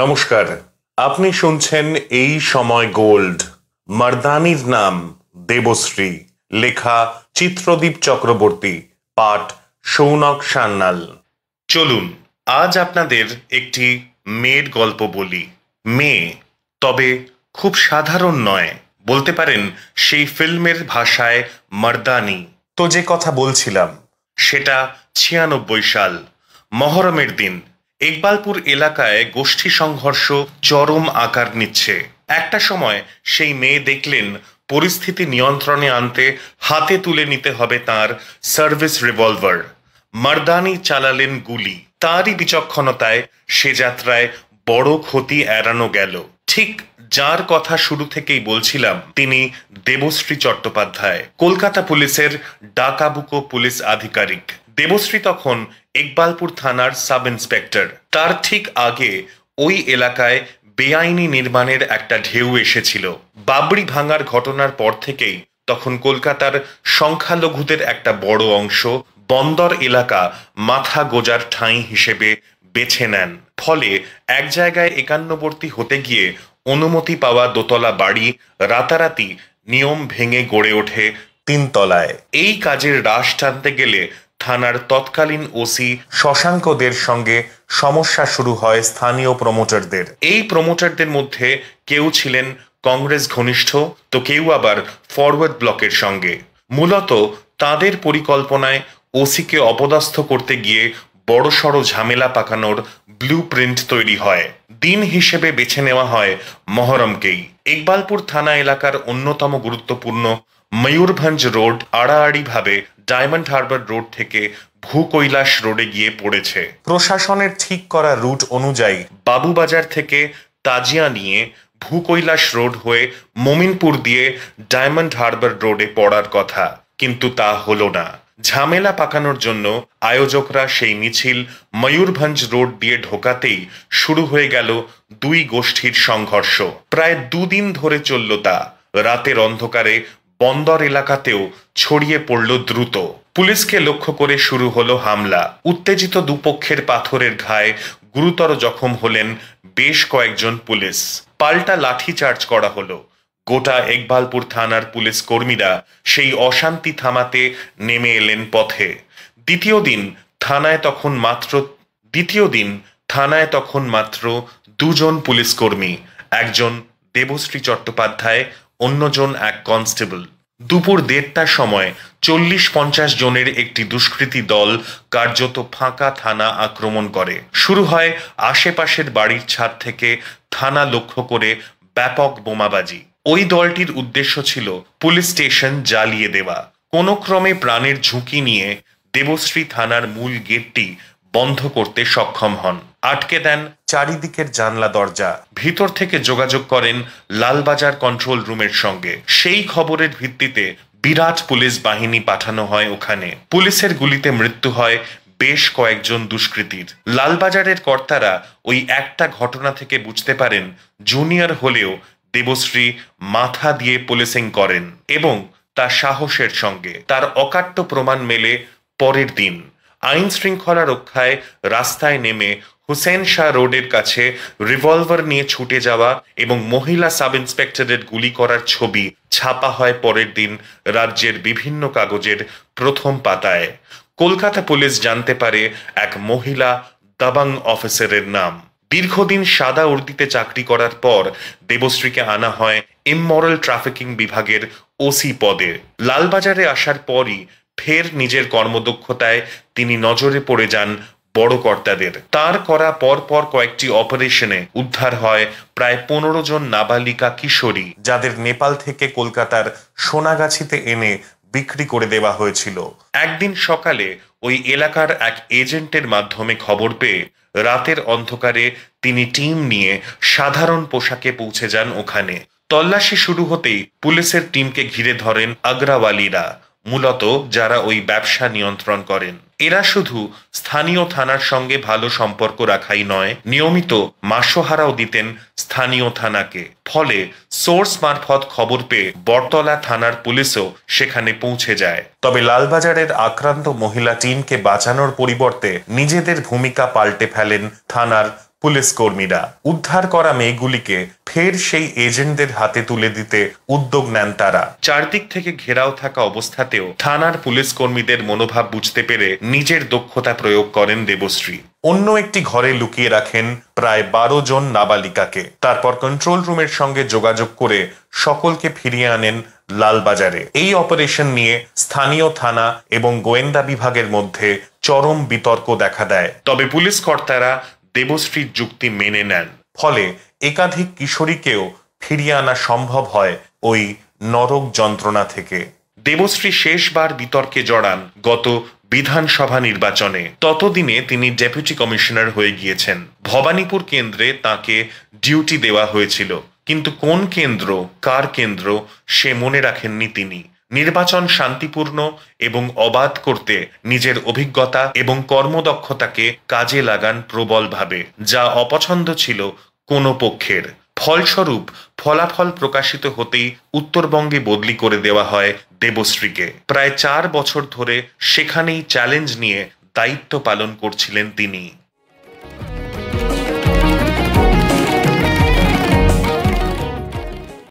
নমস্কার আপনি শুনছেন এই সময় গোল্ড মারদানির নাম দেবশ্রী লেখা চিত্রদীপ চক্রবর্তী পাঠ সৌনক সান্নাল চলুন আজ আপনাদের একটি মেয়ের গল্প বলি মেয়ে তবে খুব সাধারণ নয় বলতে পারেন সেই ফিল্মের ভাষায় মারদানি তো যে কথা বলছিলাম সেটা ছিয়ানব্বই সাল মহরমের দিন ইকবালপুর এলাকায় গোষ্ঠী সংঘর্ষ চরম আকার নিচ্ছে একটা সময় সেই মেয়ে দেখলেন পরিস্থিতি নিয়ন্ত্রণে আনতে হাতে তুলে নিতে হবে তার সার্ভিস রিভলভার মারদানি চালালেন গুলি তারই বিচক্ষণতায় সে যাত্রায় বড় ক্ষতি এড়ানো গেল ঠিক যার কথা শুরু থেকেই বলছিলাম তিনি দেবশ্রী চট্টোপাধ্যায় কলকাতা পুলিশের ডাকাবুকো পুলিশ আধিকারিক দেবশ্রী তখন ইকবালপুর থানার সাব ইন্সপেক্টর তার ঠিক আগে ওই এলাকায় বেআইনি নির্মাণের একটা ঢেউ এসেছিল বাবরি ভাঙার ঘটনার পর থেকেই তখন কলকাতার সংখ্যালঘুদের একটা বড় অংশ বন্দর এলাকা মাথা গোজার ঠাঁই হিসেবে বেছে নেন ফলে এক জায়গায় একান্নবর্তী হতে গিয়ে অনুমতি পাওয়া দোতলা বাড়ি রাতারাতি নিয়ম ভেঙে গড়ে ওঠে তিনতলায় এই কাজের রাশ টানতে গেলে থানার তৎকালীন ওসি শশাঙ্কদের সঙ্গে সমস্যা শুরু হয় স্থানীয় প্রমোটারদের এই প্রমোটারদের মধ্যে কেউ ছিলেন কংগ্রেস ঘনিষ্ঠ তো কেউ আবার ফরওয়ার্ড ব্লকের সঙ্গে মূলত তাদের পরিকল্পনায় ওসিকে অপদস্থ করতে গিয়ে বড়সড় ঝামেলা পাকানোর ব্লু তৈরি হয় দিন হিসেবে বেছে নেওয়া হয় মহরমকেই ইকবালপুর থানা এলাকার অন্যতম গুরুত্বপূর্ণ ময়ূরভঞ্জ রোড আড়াআড়িভাবে ডায়মন্ড হারবার রোড থেকে ভূকৈলাস রোডে গিয়ে পড়েছে প্রশাসনের ঠিক করা রুট অনুযায়ী বাবুবাজার থেকে তাজিয়া নিয়ে ভূকৈলাস রোড হয়ে মোমিনপুর দিয়ে ডায়মন্ড হারবার রোডে পড়ার কথা কিন্তু তা হলো না ঝামেলা পাকানোর জন্য আয়োজকরা সেই মিছিল ময়ূরভঞ্জ রোড দিয়ে ঢোকাতেই শুরু হয়ে গেল দুই গোষ্ঠীর সংঘর্ষ প্রায় দুদিন ধরে চলল তা রাতের অন্ধকারে বন্দর এলাকাতেও ছড়িয়ে পড়ল দ্রুত পুলিশকে লক্ষ্য করে শুরু হলো হামলা উত্তেজিত দুপক্ষের পাথরের ঘায়ে গুরুতর জখম হলেন বেশ কয়েকজন পুলিশ পাল্টা লাঠিচার্জ করা হলো গোটা একবালপুর থানার পুলিশ কর্মীরা সেই অশান্তি থামাতে নেমে এলেন পথে দ্বিতীয় দিন থানায় তখন মাত্র দ্বিতীয় দিন থানায় তখন মাত্র দুজন পুলিশ কর্মী একজন দেবশ্রী চট্টোপাধ্যায় অন্যজন এক কনস্টেবল দুপুর দেড়টার সময় চল্লিশ পঞ্চাশ জনের একটি দুষ্কৃতী দল কার্যত ফাঁকা থানা আক্রমণ করে শুরু হয় আশেপাশের বাড়ির ছাদ থেকে থানা লক্ষ্য করে ব্যাপক বোমাবাজি ওই দলটির উদ্দেশ্য ছিল পুলিশ স্টেশন জ্বালিয়ে দেওয়া কোনো ক্রমে প্রাণের ঝুঁকি নিয়ে দেবশ্রী থানার মূল গেটটি বন্ধ করতে সক্ষম হন আটকে দেন চারিদিকের জানলা দরজা ভিতর থেকে যোগাযোগ করেন লালবাজার কন্ট্রোল রুমের সঙ্গে সেই খবরের ভিত্তিতে বিরাট পুলিশ বাহিনী পাঠানো হয় ওখানে পুলিশের গুলিতে মৃত্যু হয় বেশ কয়েকজন দুষ্কৃতীর লালবাজারের কর্তারা ওই একটা ঘটনা থেকে বুঝতে পারেন জুনিয়র হলেও দেবশ্রী মাথা দিয়ে পুলিশিং করেন এবং তা সাহসের সঙ্গে তার অকাট্য প্রমাণ মেলে পরের দিন আইন শৃঙ্খলা রক্ষায় রাস্তায় নেমে হুসেন শাহ রোডের কাছে রিভলভার নিয়ে ছুটে যাওয়া এবং মহিলা সাব ইন্সপেক্টরের গুলি করার ছবি ছাপা হয় পরের দিন রাজ্যের বিভিন্ন কাগজের প্রথম পাতায় কলকাতা পুলিশ জানতে পারে এক মহিলা দাবাং অফিসারের নাম দীর্ঘদিন সাদা উর্দিতে চাকরি করার পর দেবশ্রীকে আনা হয় ইমরাল ট্রাফিকিং বিভাগের ওসি পদে লালবাজারে আসার পরই ফের নিজের কর্মদক্ষতায় তিনি নজরে পড়ে যান বড় কর্তাদের তার করা পরপর কয়েকটি অপারেশনে উদ্ধার হয় প্রায় পনেরো জন নাবালিকা কিশোরী যাদের নেপাল থেকে কলকাতার সোনাগাছিতে এনে বিক্রি করে দেওয়া হয়েছিল একদিন সকালে ওই এলাকার এক এজেন্টের মাধ্যমে খবর পেয়ে রাতের অন্ধকারে তিনি টিম নিয়ে সাধারণ পোশাকে পৌঁছে যান ওখানে তল্লাশি শুরু হতেই পুলিশের টিমকে ঘিরে ধরেন আগ্রাওয়ালিরা মূলত যারা ওই ব্যবসা নিয়ন্ত্রণ করেন এরা শুধু স্থানীয় থানার সঙ্গে ভালো সম্পর্ক রাখাই নয় নিয়মিত মাসোহারাও দিতেন স্থানীয় থানাকে ফলে সোর্স মারফত খবর পেয়ে বটতলা থানার পুলিশও সেখানে পৌঁছে যায় তবে লালবাজারের আক্রান্ত মহিলা টিমকে বাঁচানোর পরিবর্তে নিজেদের ভূমিকা পাল্টে ফেলেন থানার পুলিশ কর্মীরা উদ্ধার করা মেয়েগুলিকে ফের সেই এজেন্টদের হাতে তুলে দিতে উদ্যোগ নেন তারা চারদিক থেকে ঘেরাও থাকা অবস্থাতেও থানার পুলিশ কর্মীদের মনোভাব বুঝতে পেরে নিজের দক্ষতা প্রয়োগ করেন দেবশ্রী অন্য একটি ঘরে লুকিয়ে রাখেন প্রায় বারো জন নাবালিকাকে তারপর কন্ট্রোল রুমের সঙ্গে যোগাযোগ করে সকলকে ফিরিয়ে আনেন লালবাজারে এই অপারেশন নিয়ে স্থানীয় থানা এবং গোয়েন্দা বিভাগের মধ্যে চরম বিতর্ক দেখা দেয় তবে পুলিশ কর্তারা দেবশ্রীর যুক্তি মেনে নেন ফলে একাধিক কিশোরীকেও ফিরিয়ে আনা সম্ভব হয় ওই নরক যন্ত্রণা থেকে দেবশ্রী শেষবার বিতর্কে জড়ান গত বিধানসভা নির্বাচনে ততদিনে তিনি ডেপুটি কমিশনার হয়ে গিয়েছেন ভবানীপুর কেন্দ্রে তাকে ডিউটি দেওয়া হয়েছিল কিন্তু কোন কেন্দ্র কার কেন্দ্র সে মনে রাখেননি তিনি নির্বাচন শান্তিপূর্ণ এবং অবাধ করতে নিজের অভিজ্ঞতা এবং কর্মদক্ষতাকে কাজে লাগান প্রবলভাবে যা অপছন্দ ছিল কোনো পক্ষের ফলস্বরূপ ফলাফল প্রকাশিত হতেই উত্তরবঙ্গে বদলি করে দেওয়া হয় দেবশ্রীকে প্রায় চার বছর ধরে সেখানেই চ্যালেঞ্জ নিয়ে দায়িত্ব পালন করছিলেন তিনি